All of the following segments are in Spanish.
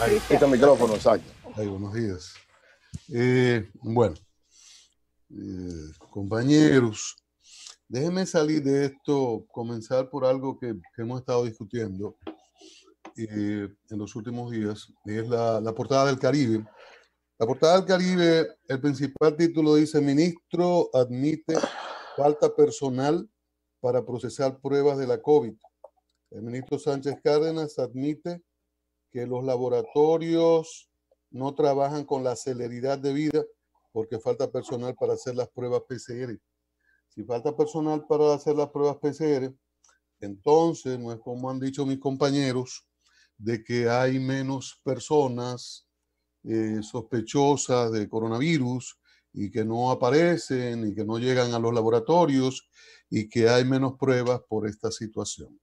Ahí, quita el micrófono, exacto. buenos días. Eh, bueno, eh, compañeros, déjenme salir de esto, comenzar por algo que, hemos estado discutiendo eh, en los últimos días, es la, la portada del Caribe. La portada del Caribe, el principal título dice, ministro admite falta personal para procesar pruebas de la COVID. El ministro Sánchez Cárdenas admite que los laboratorios no trabajan con la celeridad de vida porque falta personal para hacer las pruebas PCR. Si falta personal para hacer las pruebas PCR, entonces no es como han dicho mis compañeros, de que hay menos personas eh, sospechosas de coronavirus y que no aparecen y que no llegan a los laboratorios y que hay menos pruebas por esta situación.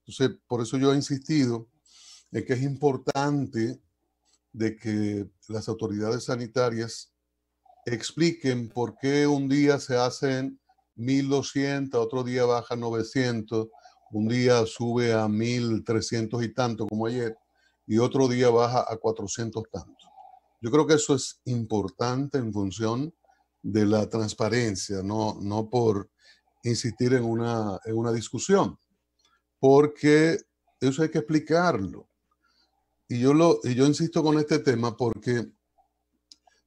Entonces, por eso yo he insistido es que es importante de que las autoridades sanitarias expliquen por qué un día se hacen 1200, otro día baja 900, un día sube a 1300 y tanto como ayer, y otro día baja a 400 tanto. Yo creo que eso es importante en función de la transparencia, no, no por insistir en una, en una discusión, porque eso hay que explicarlo. Y yo, lo, yo insisto con este tema porque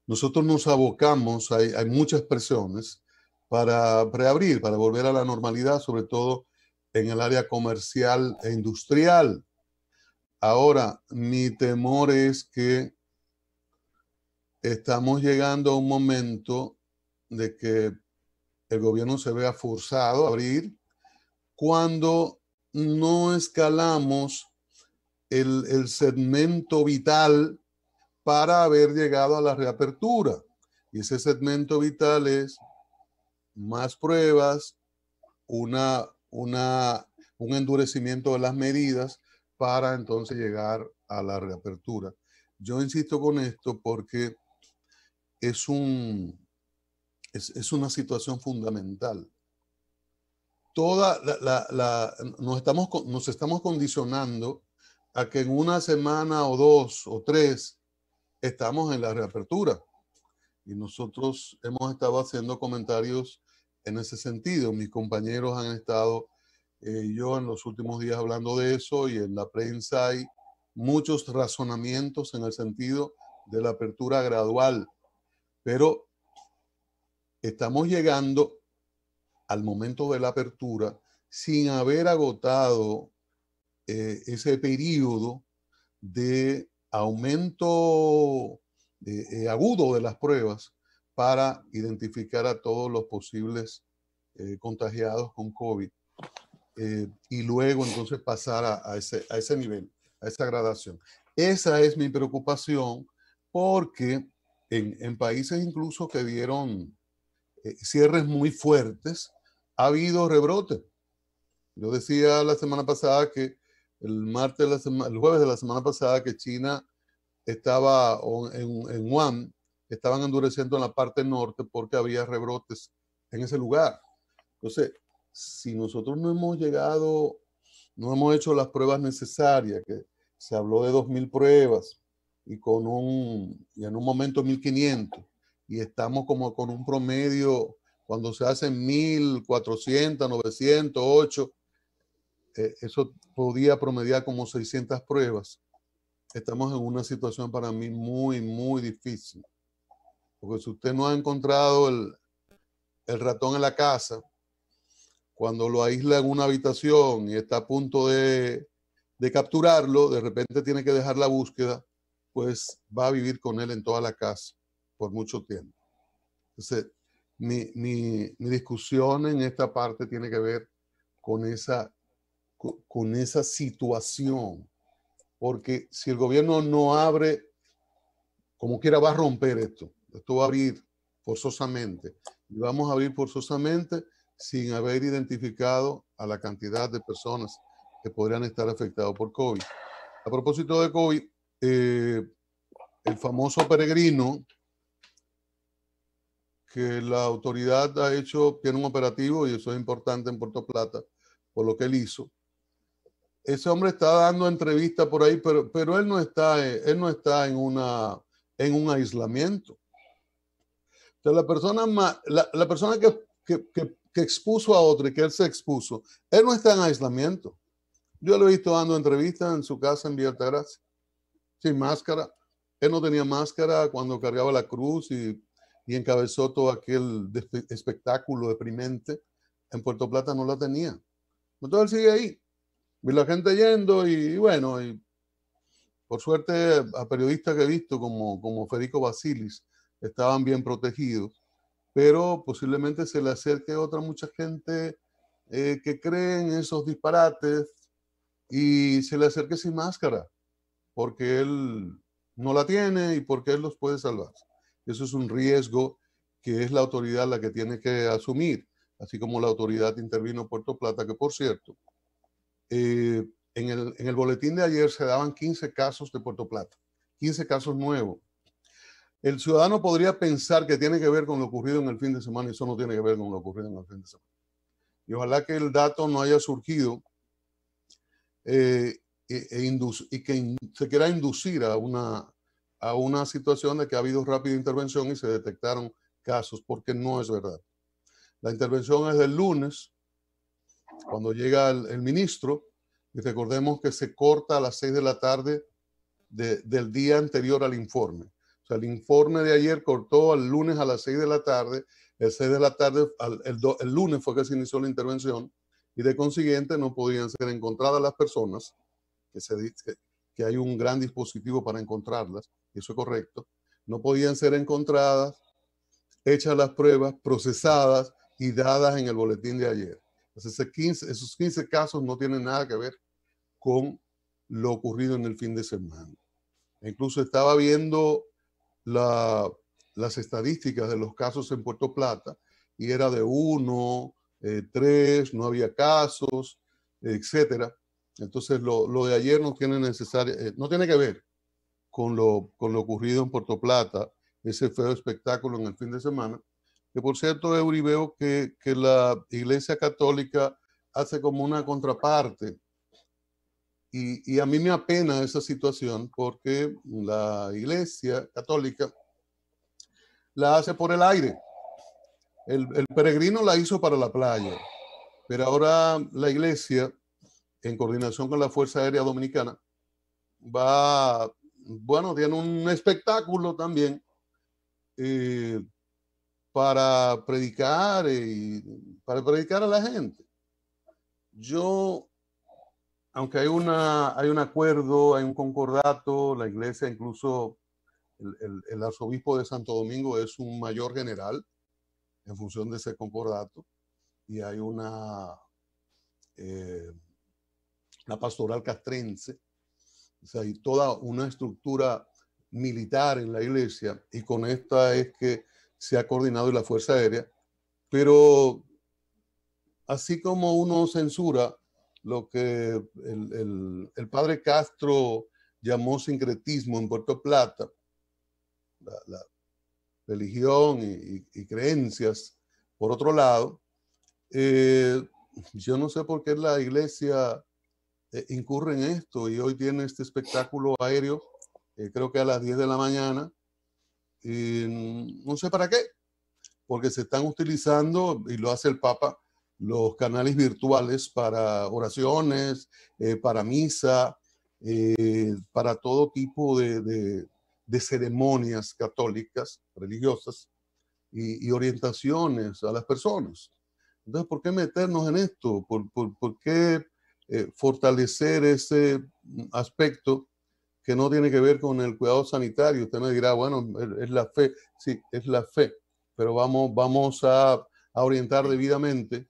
nosotros nos abocamos, hay, muchas presiones para preabrir, para volver a la normalidad, sobre todo en el área comercial e industrial. Ahora, mi temor es que estamos llegando a un momento de que el gobierno se vea forzado a abrir cuando no escalamos el, segmento vital para haber llegado a la reapertura. Y ese segmento vital es más pruebas, una, una, un endurecimiento de las medidas para entonces llegar a la reapertura. Yo insisto con esto porque es, un, es, una situación fundamental. Toda la, estamos, nos estamos condicionando a que en una semana o dos o tres estamos en la reapertura. Y nosotros hemos estado haciendo comentarios en ese sentido. Mis compañeros han estado, eh, yo en los últimos días hablando de eso y en la prensa hay muchos razonamientos en el sentido de la apertura gradual. Pero estamos llegando al momento de la apertura sin haber agotado eh, ese periodo de aumento eh, eh, agudo de las pruebas para identificar a todos los posibles contagiados con COVID y luego entonces pasar a, ese, a ese nivel, a esa gradación. Esa es mi preocupación porque en, en, países incluso que dieron cierres muy fuertes, ha habido rebrote. Yo decía la semana pasada que el martes, el jueves de la semana pasada que China estaba en, en Wuhan, estaban endureciendo en la parte norte porque había rebrotes en ese lugar. Entonces, si nosotros no hemos llegado, no hemos hecho las pruebas necesarias, que se habló de 2.000 pruebas y con un, y en un momento 1.500, y estamos como con un promedio, cuando se hacen 1.400, 900, 8, eh, eso podía promediar como 600 pruebas. Estamos en una situación para mí muy, muy difícil. Porque si usted no ha encontrado el, ratón en la casa, cuando lo aísla en una habitación y está a punto de, capturarlo, de repente tiene que dejar la búsqueda, pues va a vivir con él en toda la casa por mucho tiempo. Entonces, mi, discusión en esta parte tiene que ver con esa con esa situación, porque si el gobierno no abre, como quiera va a romper esto, esto va a abrir forzosamente, y vamos a abrir forzosamente sin haber identificado a la cantidad de personas que podrían estar afectadas por COVID. A propósito de COVID, eh, el famoso peregrino que la autoridad ha hecho, tiene un operativo, y eso es importante en Puerto Plata, por lo que él hizo, ese hombre está dando entrevistas por ahí, pero, pero él no está, él no está en, una, en un aislamiento. la persona, la, persona que, expuso a otro y que él se expuso, él no está en aislamiento. Yo lo he visto dando entrevistas en su casa en Villa sin máscara. Él no tenía máscara cuando cargaba la cruz y, y encabezó todo aquel espectáculo deprimente. En Puerto Plata no la tenía. Entonces él sigue ahí vi la gente yendo y, bueno, y por suerte a periodistas que he visto como, como Federico Basilis estaban bien protegidos, pero posiblemente se le acerque otra mucha gente eh, que cree en esos disparates y se le acerque sin máscara, porque él no la tiene y porque él los puede salvar. Eso es un riesgo que es la autoridad la que tiene que asumir, así como la autoridad intervino Puerto Plata, que por cierto, eh, en, el, boletín de ayer se daban 15 casos de Puerto Plata, 15 casos nuevos. El ciudadano podría pensar que tiene que ver con lo ocurrido en el fin de semana y eso no tiene que ver con lo ocurrido en el fin de semana. Y ojalá que el dato no haya surgido eh, e, e y que se quiera inducir a una, a una situación de que ha habido rápida intervención y se detectaron casos, porque no es verdad. La intervención es del lunes, cuando llega el, ministro, recordemos que se corta a las 6 de la tarde del día anterior al informe. O sea, el informe de ayer cortó al lunes a las 6 de la tarde, el de la tarde, el, lunes fue que se inició la intervención, y de consiguiente no podían ser encontradas las personas, que se dice que hay un gran dispositivo para encontrarlas, y eso es correcto, no podían ser encontradas, hechas las pruebas, procesadas y dadas en el boletín de ayer. Entonces, 15, esos 15 casos no tienen nada que ver con lo ocurrido en el fin de semana. E incluso estaba viendo las estadísticas de los casos en Puerto Plata y era de uno, eh, tres, no había casos, etc. Entonces, lo, de ayer no tiene, necesaria, eh, no tiene que ver con con lo ocurrido en Puerto Plata, ese feo espectáculo en el fin de semana, que por cierto, Eury, veo que, que la Iglesia Católica hace como una contraparte. Y, y, a mí me apena esa situación porque la Iglesia Católica la hace por el aire. El, el peregrino la hizo para la playa, pero ahora la Iglesia, en coordinación con la Fuerza Aérea Dominicana, va, bueno, tiene un espectáculo también eh, para predicar y para predicar a la gente. Yo, aunque hay, una, hay un acuerdo, hay un concordato, la iglesia incluso, el, arzobispo de Santo Domingo es un mayor general en función de ese concordato y hay una, eh, la pastoral castrense, o sea, hay toda una estructura militar en la iglesia y con esta es que se ha coordinado y la Fuerza Aérea, pero así como uno censura lo que el, padre Castro llamó sincretismo en Puerto Plata, la, religión y, creencias, por otro lado, eh, yo no sé por qué la iglesia eh, incurre en esto y hoy tiene este espectáculo aéreo, eh, creo que a las 10 de la mañana, eh, no sé para qué, porque se están utilizando, y lo hace el Papa, los canales virtuales para oraciones, eh, para misa, eh, para todo tipo de, de, ceremonias católicas, religiosas, y, orientaciones a las personas. Entonces, ¿por qué meternos en esto? ¿Por, por, por qué fortalecer ese aspecto que no tiene que ver con el cuidado sanitario. Usted me dirá, bueno, es la fe. Sí, es la fe, pero vamos, vamos a, orientar debidamente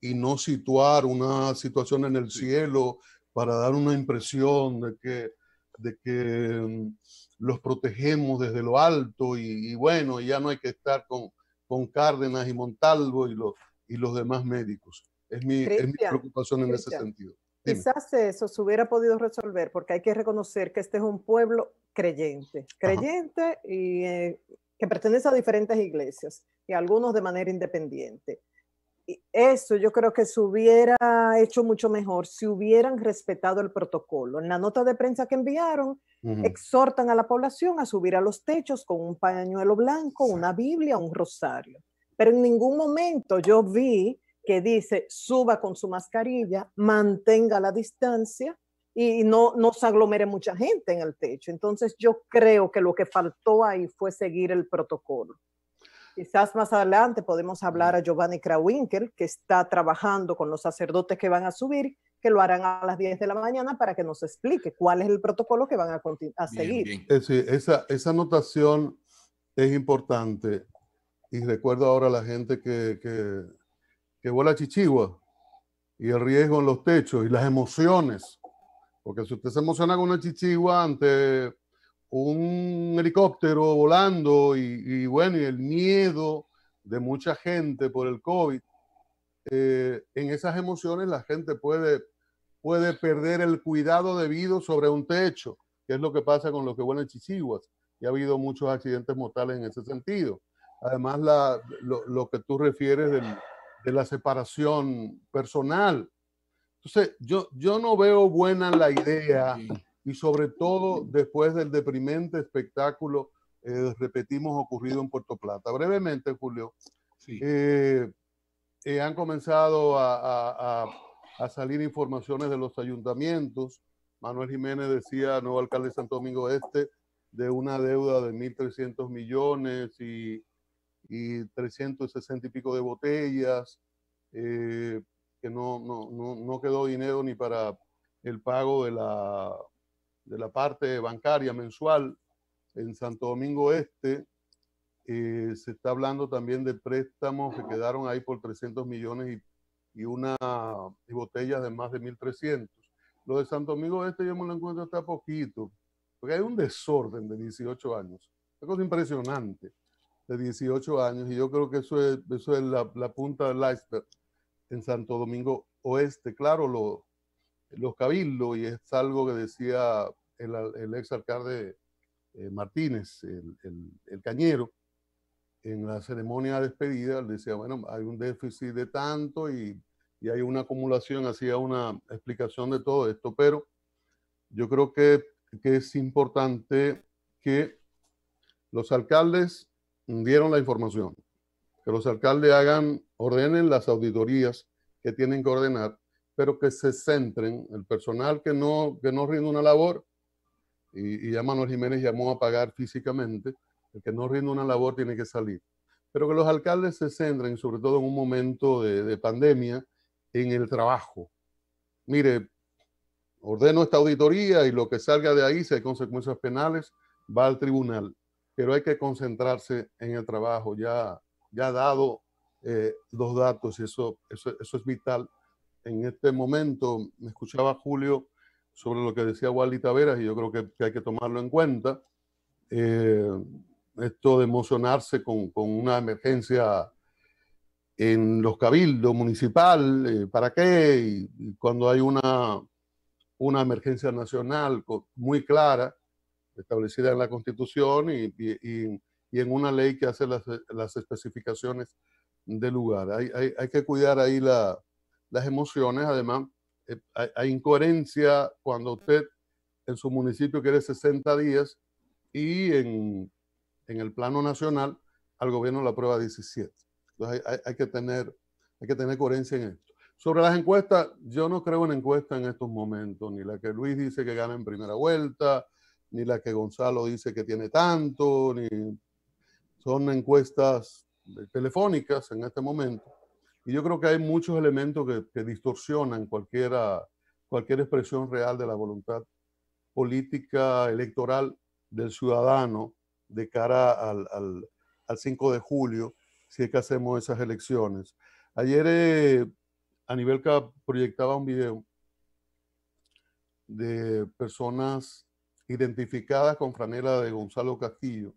y no situar una situación en el cielo para dar una impresión de que, de que mm, los protegemos desde lo alto y, y bueno, ya no hay que estar con, con Cárdenas y Montalvo y los, y los demás médicos. Es mi, es mi preocupación en ese sentido. Quizás eso se hubiera podido resolver porque hay que reconocer que este es un pueblo creyente, creyente y eh, que pertenece a diferentes iglesias y algunos de manera independiente. Y eso yo creo que se hubiera hecho mucho mejor si hubieran respetado el protocolo. En la nota de prensa que enviaron, exhortan a la población a subir a los techos con un pañuelo blanco, una Biblia, un rosario. Pero en ningún momento yo vi que dice suba con su mascarilla, mantenga la distancia y no, no se aglomere mucha gente en el techo. Entonces yo creo que lo que faltó ahí fue seguir el protocolo. Quizás más adelante podemos hablar a Giovanni Krawinkel, que está trabajando con los sacerdotes que van a subir, que lo harán a las 10 de la mañana para que nos explique cuál es el protocolo que van a, a seguir. esa, esa anotación es importante y recuerdo ahora a la gente que, que que vuela chichigua y el riesgo en los techos y las emociones. Porque si usted se emociona con una chichigua ante un helicóptero volando y, bueno, y el miedo de mucha gente por el COVID, eh, en esas emociones la gente puede, puede perder el cuidado debido sobre un techo, que es lo que pasa con los que vuelan chichiguas. Y ha habido muchos accidentes mortales en ese sentido. Además, la, lo, lo que tú refieres del, de la separación personal. Entonces, yo, yo no veo buena la idea y sobre todo después del deprimente espectáculo, eh, repetimos, ocurrido en Puerto Plata. Brevemente, Julio, sí. Eh, eh, han comenzado a, a, salir informaciones de los ayuntamientos. Manuel Jiménez decía, nuevo alcalde de Santo Domingo Este, de una deuda de 1.300 millones y y 360 y pico de botellas, eh, que no, no, no, no, quedó dinero ni para el pago de la, de la parte bancaria mensual en Santo Domingo Este. Eh, se está hablando también de préstamos que quedaron ahí por 300 millones y, y una y botellas de más de 1.300. Lo de Santo Domingo Este yo me lo encuentro hasta poquito, porque hay un desorden de 18 años. Es cosa impresionante de 18 años, y yo creo que eso es, eso es la, la punta del iceberg en Santo Domingo Oeste. Claro, los cabildos, y es algo que decía el, ex alcalde eh, Martínez, el, cañero, en la ceremonia de despedida, él decía, bueno, hay un déficit de tanto y, hay una acumulación, hacía una explicación de todo esto, pero yo creo que, que es importante que los alcaldes dieron la información. Que los alcaldes hagan, ordenen las auditorías que tienen que ordenar, pero que se centren el personal que no, que no rinde una labor, y, y ya Manuel Jiménez llamó a pagar físicamente, el que no rinde una labor tiene que salir. Pero que los alcaldes se centren, sobre todo en un momento de, de pandemia, en el trabajo. Mire, ordeno esta auditoría y lo que salga de ahí, si hay consecuencias penales, va al tribunal pero hay que concentrarse en el trabajo. Ya, ya dado los eh, datos y eso, eso, eso, es vital. En este momento me escuchaba Julio sobre lo que decía Wally Taveras y yo creo que, hay que tomarlo en cuenta. Eh, esto de emocionarse con, con, una emergencia en los cabildos municipal, eh, ¿para qué? cuando hay una, una emergencia nacional muy clara, establecida en la Constitución y, y, y en una ley que hace las, las especificaciones del lugar. Hay, hay, hay que cuidar ahí las emociones, además eh, hay, incoherencia cuando usted en su municipio quiere 60 días y en, en el plano nacional al gobierno la prueba 17. Entonces hay, que tener, hay que tener coherencia en esto. Sobre las encuestas, yo no creo en encuestas en estos momentos, ni la que Luis dice que gana en primera vuelta, ni la que Gonzalo dice que tiene tanto, ni son encuestas telefónicas en este momento. Y yo creo que hay muchos elementos que, distorsionan cualquiera, cualquier expresión real de la voluntad política electoral del ciudadano de cara al, 5 de julio, si es que hacemos esas elecciones. Ayer a nivel que proyectaba un video de personas identificadas con franela de Gonzalo Castillo,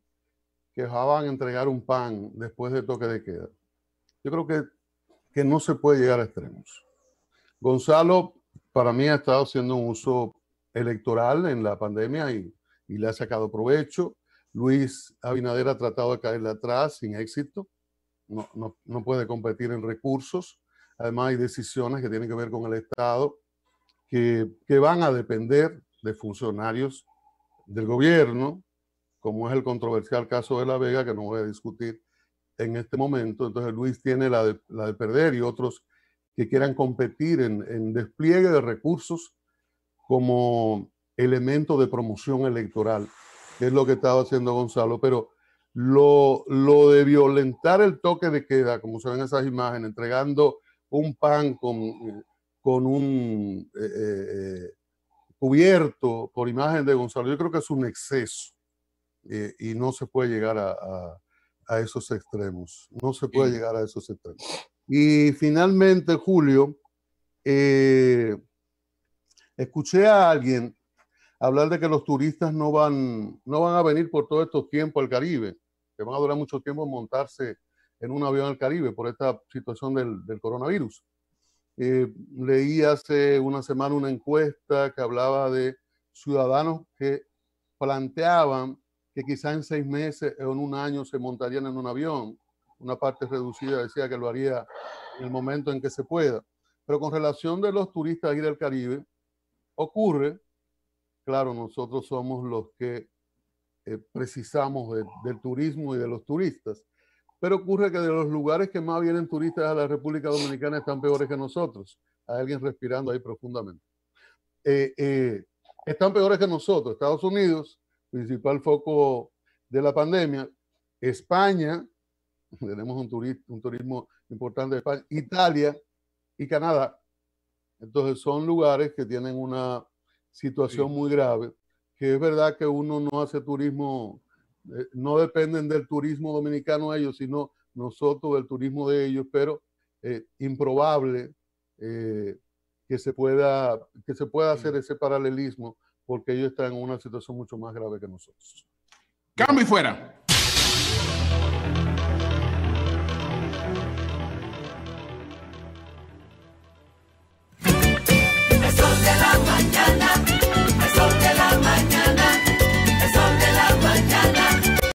que dejaban entregar un pan después de toque de queda. Yo creo que, no se puede llegar a extremos. Gonzalo, para mí, ha estado haciendo un uso electoral en la pandemia y, le ha sacado provecho. Luis Abinader ha tratado de caerle atrás sin éxito. No, puede competir en recursos. Además, hay decisiones que tienen que ver con el Estado que, que van a depender de funcionarios del gobierno, como es el controversial caso de La Vega, que no voy a discutir en este momento. Entonces Luis tiene la de, perder y otros que quieran competir en, despliegue de recursos como elemento de promoción electoral, que es lo que estaba haciendo Gonzalo. Pero lo, lo de violentar el toque de queda, como se ven esas imágenes, entregando un pan con, con un... Eh, eh, eh, cubierto por imagen de Gonzalo, yo creo que es un exceso eh, y no se puede llegar a, a, esos extremos, no se puede llegar a esos extremos. Y finalmente, Julio, eh, escuché a alguien hablar de que los turistas no van, no van a venir por todo estos tiempo al Caribe, que van a durar mucho tiempo montarse en un avión al Caribe por esta situación del coronavirus. Eh, leí hace una semana una encuesta que hablaba de ciudadanos que planteaban que quizá en seis meses o en un año se montarían en un avión. Una parte reducida decía que lo haría en el momento en que se pueda. Pero con relación de los turistas ir al Caribe, ocurre, claro, nosotros somos los que eh, precisamos del turismo y de los turistas, pero ocurre que de los lugares que más vienen turistas a la República Dominicana están peores que nosotros. Hay alguien respirando ahí profundamente. Eh, eh, están peores que nosotros. Estados Unidos, principal foco de la pandemia. España, tenemos un, turismo, importante de España. Italia y Canadá. Entonces son lugares que tienen una situación muy grave, que es verdad que uno no hace turismo eh, no dependen del turismo dominicano ellos, sino nosotros del turismo de ellos, pero eh, improbable eh, que, se pueda, que se pueda hacer ese paralelismo porque ellos están en una situación mucho más grave que nosotros. Cambio y fuera.